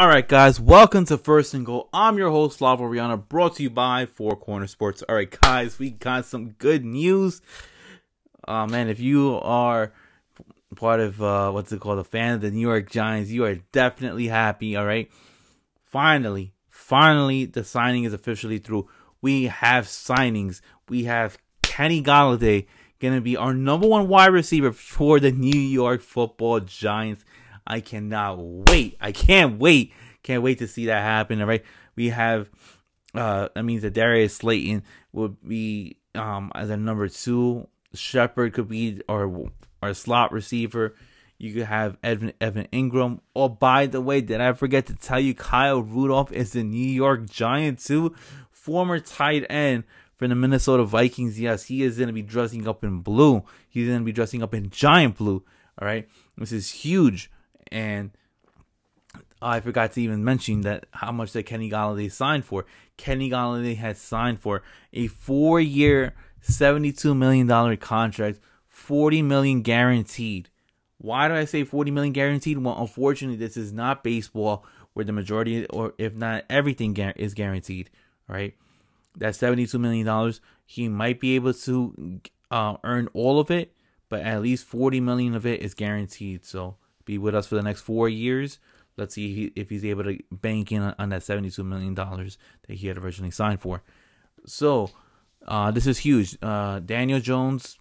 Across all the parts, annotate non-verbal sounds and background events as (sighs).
All right, guys, welcome to First and Goal. I'm your host, Slavo Rihanna, brought to you by Four Corner Sports. All right, guys, we got some good news. Uh, man, if you are part of uh, what's it called, a fan of the New York Giants, you are definitely happy. All right, finally, finally, the signing is officially through. We have signings. We have Kenny Galladay going to be our number one wide receiver for the New York Football Giants. I cannot wait. I can't wait. Can't wait to see that happen. All right. We have uh that means that Darius Slayton would be um as a number two. Shepard could be our our slot receiver. You could have Evan Evan Ingram. Oh, by the way, did I forget to tell you Kyle Rudolph is the New York Giant too? Former tight end for the Minnesota Vikings. Yes, he is gonna be dressing up in blue. He's gonna be dressing up in giant blue. All right. This is huge and I forgot to even mention that how much that Kenny Galladay signed for. Kenny Galladay had signed for a four-year, seventy-two million dollar contract, forty million guaranteed. Why do I say forty million guaranteed? Well, unfortunately, this is not baseball where the majority, or if not everything, is guaranteed. Right? That seventy-two million dollars, he might be able to uh, earn all of it, but at least forty million of it is guaranteed. So be with us for the next four years. Let's see if he's able to bank in on that $72 million that he had originally signed for. So, uh, this is huge. Uh, Daniel Jones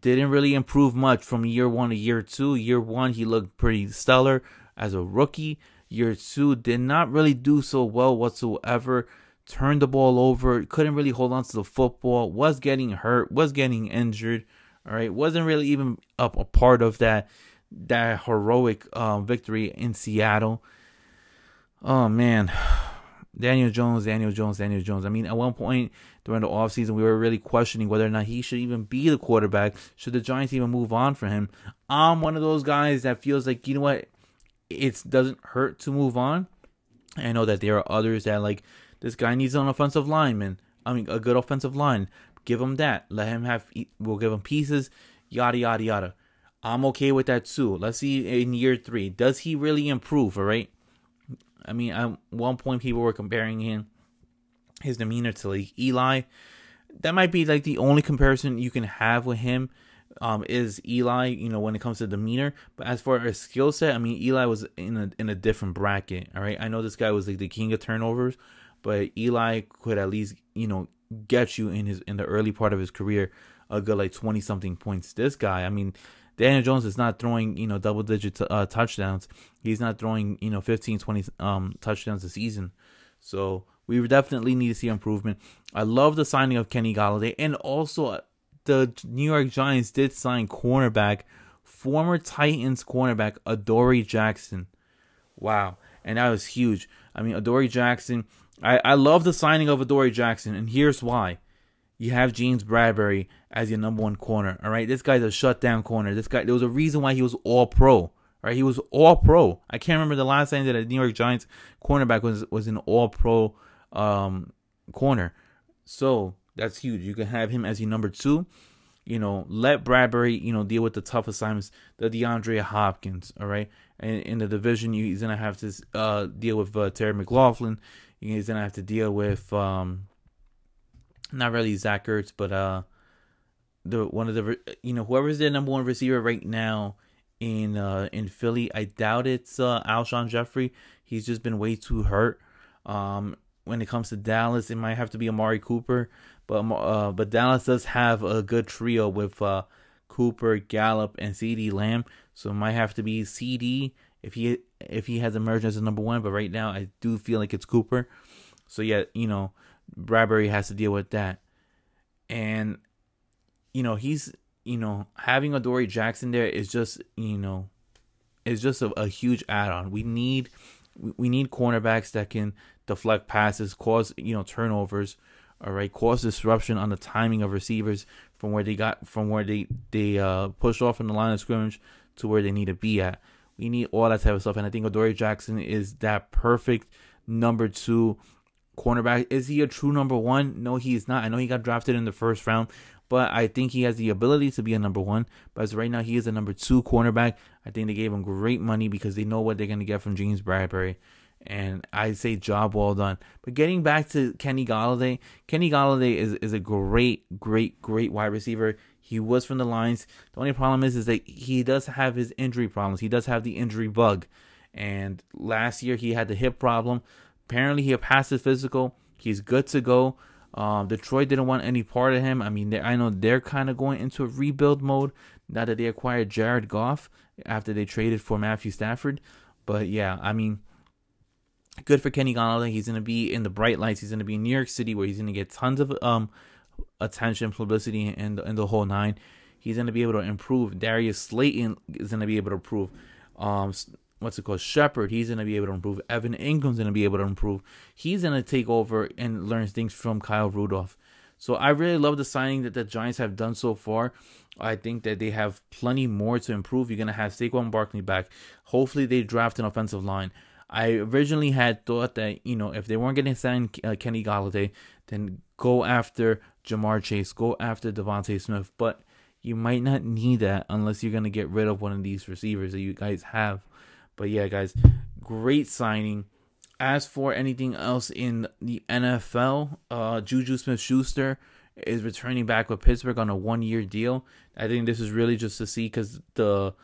didn't really improve much from year one to year two. Year one, he looked pretty stellar as a rookie. Year two, did not really do so well whatsoever. Turned the ball over, couldn't really hold on to the football, was getting hurt, was getting injured. All right, wasn't really even up a part of that that heroic um, victory in Seattle. Oh man, (sighs) Daniel Jones, Daniel Jones, Daniel Jones. I mean, at one point during the offseason, we were really questioning whether or not he should even be the quarterback. Should the Giants even move on for him? I'm one of those guys that feels like, you know what, it doesn't hurt to move on. I know that there are others that, like, this guy needs an offensive lineman. I mean, a good offensive line. Give him that. Let him have, we'll give him pieces, yada, yada, yada. I'm okay with that too. Let's see in year three. Does he really improve? All right. I mean, at one point, people were comparing him, his demeanor to like Eli. That might be like the only comparison you can have with him um, is Eli, you know, when it comes to demeanor. But as far as skill set, I mean, Eli was in a, in a different bracket. All right. I know this guy was like the king of turnovers, but Eli could at least, you know, get you in his in the early part of his career a good like 20 something points. This guy, I mean, Daniel Jones is not throwing, you know, double digit uh, touchdowns. He's not throwing, you know, 15, 20 um, touchdowns a season. So we definitely need to see improvement. I love the signing of Kenny Galladay. And also, uh, the New York Giants did sign cornerback, former Titans cornerback, Adoree Jackson. Wow. And that was huge. I mean, Adoree Jackson, I, I love the signing of Adoree Jackson. And here's why you have James Bradbury as your number one corner. All right, this guy's a shutdown corner. This guy, there was a reason why he was All Pro. All right, he was All Pro. I can't remember the last time that a New York Giants cornerback was was an All Pro um, corner. So that's huge. You can have him as your number two. You know, let Bradbury, you know, deal with the tough assignments, the DeAndre Hopkins, all right? And in the division, he's going to have to uh, deal with uh, Terry McLaughlin. He's going to have to deal with um, not really Zach Ertz, but uh, the one of the you know whoever's the number one receiver right now in uh in Philly. I doubt it's uh Alshon Jeffrey. He's just been way too hurt. Um, when it comes to Dallas, it might have to be Amari Cooper, but um, uh, but Dallas does have a good trio with uh Cooper, Gallup, and C.D. Lamb. So it might have to be C.D. if he if he has emerged as the number one. But right now, I do feel like it's Cooper. So yeah, you know Bradbury has to deal with that. And, you know, he's, you know, having a Dory Jackson there is just, you know, is just a, a huge add on. We need, we need cornerbacks that can deflect passes, cause, you know, turnovers, all right, cause disruption on the timing of receivers from where they got, from where they, they uh, push off in the line of scrimmage to where they need to be at. We need all that type of stuff. And I think Dory Jackson is that perfect number two cornerback. Is he a true number one? No, he is not. I know he got drafted in the first round, but I think he has the ability to be a number one. But as right now, he is a number two cornerback. I think they gave him great money because they know what they're going to get from James Bradbury. And I say job well done. But getting back to Kenny Galladay, Kenny Galladay is, is a great, great, great wide receiver. He was from the Lions. The only problem is, is that he does have his injury problems. He does have the injury bug. And last year he had the hip problem. Apparently, he passed his physical. He's good to go. Um, Detroit didn't want any part of him. I mean, I know they're kind of going into a rebuild mode now that they acquired Jared Goff after they traded for Matthew Stafford. But yeah, I mean, good for Kenny Galladay. He's gonna be in the bright lights. He's gonna be in New York City where he's gonna get tons of um attention, publicity, and the whole nine. He's gonna be able to improve. Darius Slayton is gonna be able to improve. Um, what's it called Shepard. He's gonna be able to improve. Evan Ingram's gonna be able to improve. He's gonna take over and learn things from Kyle Rudolph. So I really love the signing that the Giants have done so far. I think that they have plenty more to improve. You're gonna have Saquon Barkley back. Hopefully they draft an offensive line. I originally had thought that you know if they weren't getting signed uh, Kenny Galladay, then go after Jamar Chase, go after Devontae Smith, but you might not need that unless you're gonna get rid of one of these receivers that you guys have. But yeah, guys, great signing. As for anything else in the NFL, uh, Juju Smith Schuster is returning back with Pittsburgh on a one year deal. I think this is really just to see because the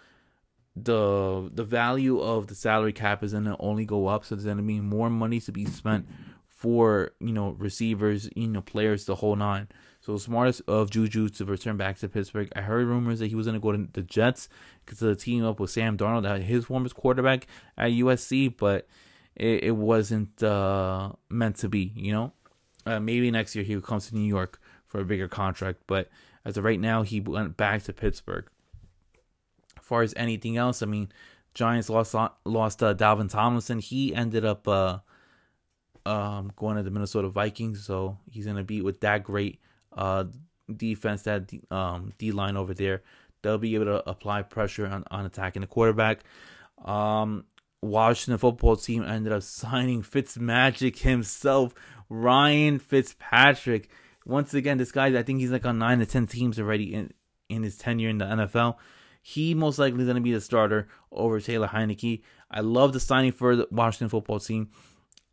the the value of the salary cap is gonna only go up, so there's gonna be more money to be spent for you know receivers, you know players, the whole nine. So the smartest of Juju to return back to Pittsburgh. I heard rumors that he was going to go to the Jets because of the team up with Sam Darnold, his former quarterback at USC, but it, it wasn't uh, meant to be. You know, uh, maybe next year he comes to New York for a bigger contract, but as of right now, he went back to Pittsburgh. As far as anything else, I mean, Giants lost lost uh, Dalvin Tomlinson. He ended up uh, um, going to the Minnesota Vikings, so he's gonna be with that great uh, defense, that D, um, D line over there. They'll be able to apply pressure on, on attacking the quarterback. Um, Washington football team ended up signing Fitzmagic himself, Ryan Fitzpatrick. Once again, this guy, I think he's like on nine to ten teams already in, in his tenure in the NFL. He most likely is going to be the starter over Taylor Heineke. I love the signing for the Washington football team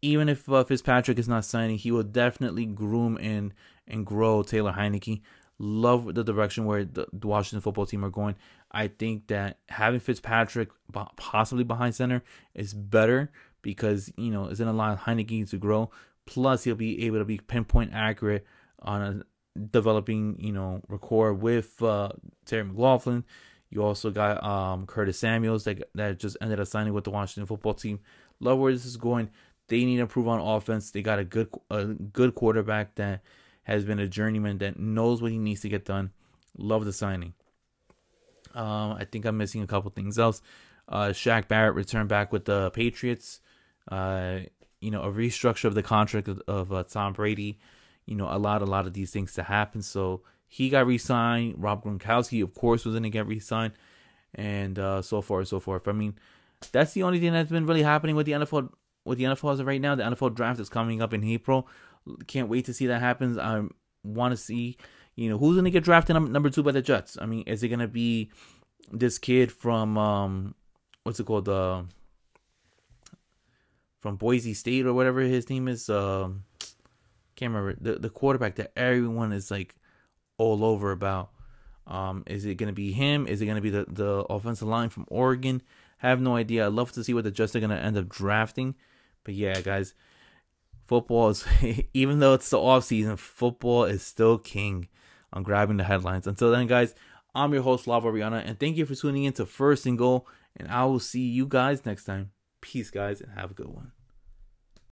even if uh, Fitzpatrick is not signing, he will definitely groom and and grow Taylor Heineke. Love the direction where the, Washington football team are going. I think that having Fitzpatrick possibly behind center is better because you know it's gonna allow Heineke to grow. Plus, he'll be able to be pinpoint accurate on a, developing you know record with uh, Terry McLaughlin. You also got um, Curtis Samuels that that just ended up signing with the Washington football team. Love where this is going. They need to improve on offense. They got a good a good quarterback that has been a journeyman that knows what he needs to get done. Love the signing. Um, I think I'm missing a couple things else. Uh, Shaq Barrett returned back with the Patriots. Uh, you know, a restructure of the contract of, of uh, Tom Brady. You know, allowed a lot of these things to happen. So he got re-signed. Rob Gronkowski, of course, was going to get re-signed, and uh, so forth, so forth. I mean, that's the only thing that's been really happening with the NFL with the NFL as of right now. The NFL draft is coming up in April. Can't wait to see that happens. I want to see, you know, who's going to get drafted number two by the Jets. I mean, is it going to be this kid from um, what's it called, uh, from Boise State or whatever his name is? Um, uh, can't remember the the quarterback that everyone is like all over about. Um, is it going to be him? Is it going to be the the offensive line from Oregon? have no idea. i love to see what the Jets are going to end up drafting. But yeah, guys, football is, (laughs) even though it's the off season, football is still king on grabbing the headlines. Until then, guys, I'm your host, Lava Rihanna, and thank you for tuning in to First and Goal. And I will see you guys next time. Peace, guys, and have a good one.